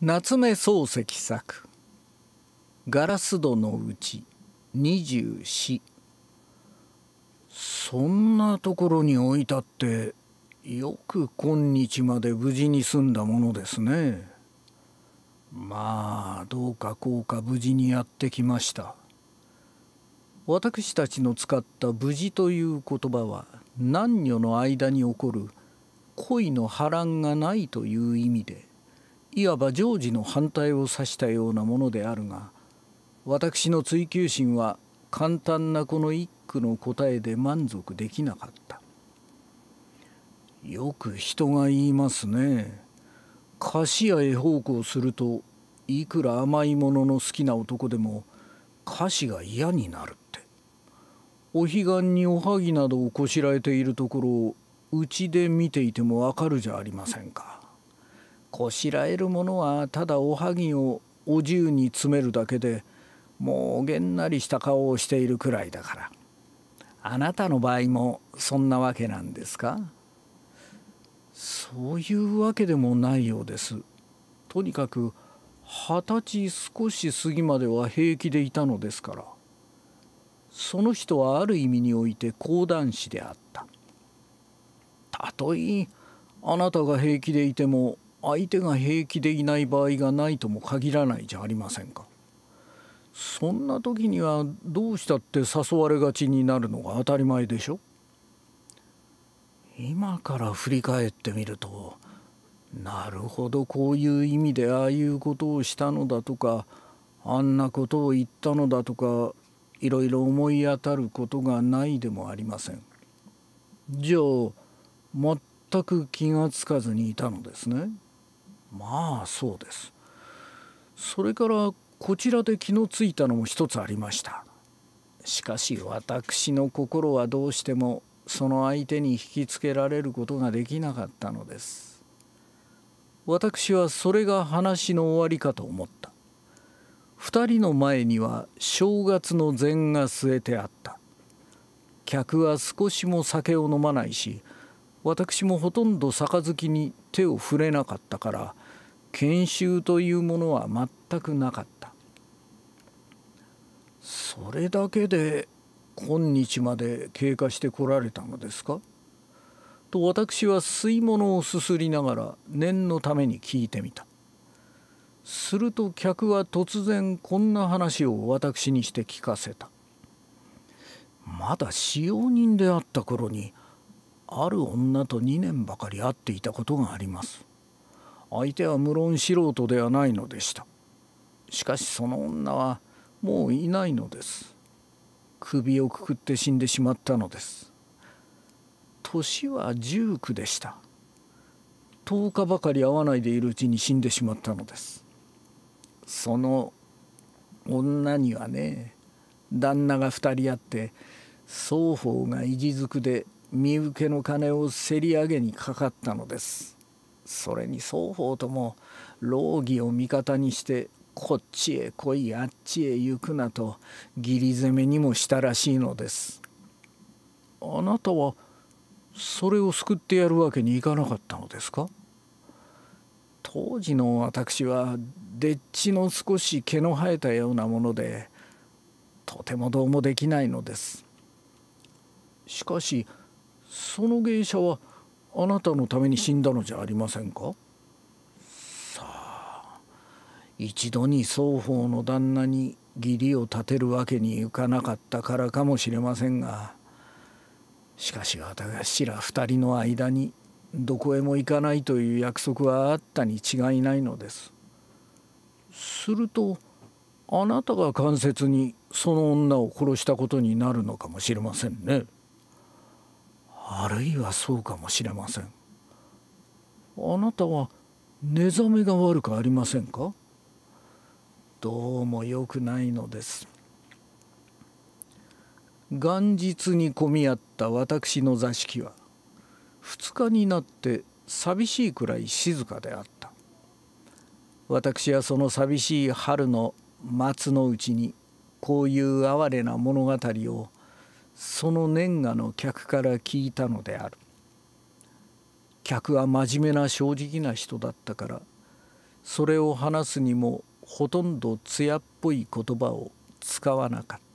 夏目漱石作「ガラス戸のうち二十四」そんなところに置いたってよく今日まで無事に済んだものですねまあどうかこうか無事にやってきました私たちの使った「無事」という言葉は男女の間に起こる恋の波乱がないという意味でいわば常時の反対を指したようなものであるが私の追求心は簡単なこの一句の答えで満足できなかったよく人が言いますね菓子屋絵奉公するといくら甘いものの好きな男でも菓子が嫌になるってお彼岸におはぎなどをこしらえているところをうちで見ていてもわかるじゃありませんかこしらえるものはただおはぎをお重に詰めるだけでもうげんなりした顔をしているくらいだからあなたの場合もそんなわけなんですかそういうわけでもないようですとにかく二十歳少し過ぎまでは平気でいたのですからその人はある意味において講談師であったたとえあなたが平気でいても相手が平気でいない場合がないとも限らないじゃありませんかそんな時にはどうしたって誘われがちになるのが当たり前でしょ今から振り返ってみるとなるほどこういう意味でああいうことをしたのだとかあんなことを言ったのだとかいろいろ思い当たることがないでもありません。じゃあ全く気がつかずにいたのですね。まあそうですそれからこちらで気のついたのも一つありましたしかし私の心はどうしてもその相手に引きつけられることができなかったのです私はそれが話の終わりかと思った2人の前には正月の膳が据えてあった客は少しも酒を飲まないし私もほとんど杯に手を触れなかったから研修というものは全くなかったそれだけで今日まで経過してこられたのですかと私は吸い物をすすりながら念のために聞いてみたすると客は突然こんな話を私にして聞かせたまだ使用人であった頃にある女と2年ばかり会っていたことがあります相手は無論素人ではないのでしたしかしその女はもういないのです首をくくって死んでしまったのです年は19でした10日ばかり会わないでいるうちに死んでしまったのですその女にはね旦那が2人あって双方が意地づくで身請けの金をせり上げにかかったのですそれに双方とも老儀を味方にしてこっちへ来いあっちへ行くなと義理攻めにもしたらしいのですあなたはそれを救ってやるわけにいかなかったのですか当時の私はでっちの少し毛の生えたようなものでとてもどうもできないのですしかしその芸者はあなたのために死んだのじゃありませんかさあ一度に双方の旦那に義理を立てるわけにいかなかったからかもしれませんがしかし私ら二人の間にどこへも行かないという約束はあったに違いないのです。するとあなたが間接にその女を殺したことになるのかもしれませんね。あるいはそうかもしれませんあなたは寝覚めが悪くありませんかどうも良くないのです元日に混み合った私の座敷は2日になって寂しいくらい静かであった私はその寂しい春の松のうちにこういう哀れな物語をその年賀の客から聞いたのである客は真面目な正直な人だったからそれを話すにもほとんど艶っぽい言葉を使わなかった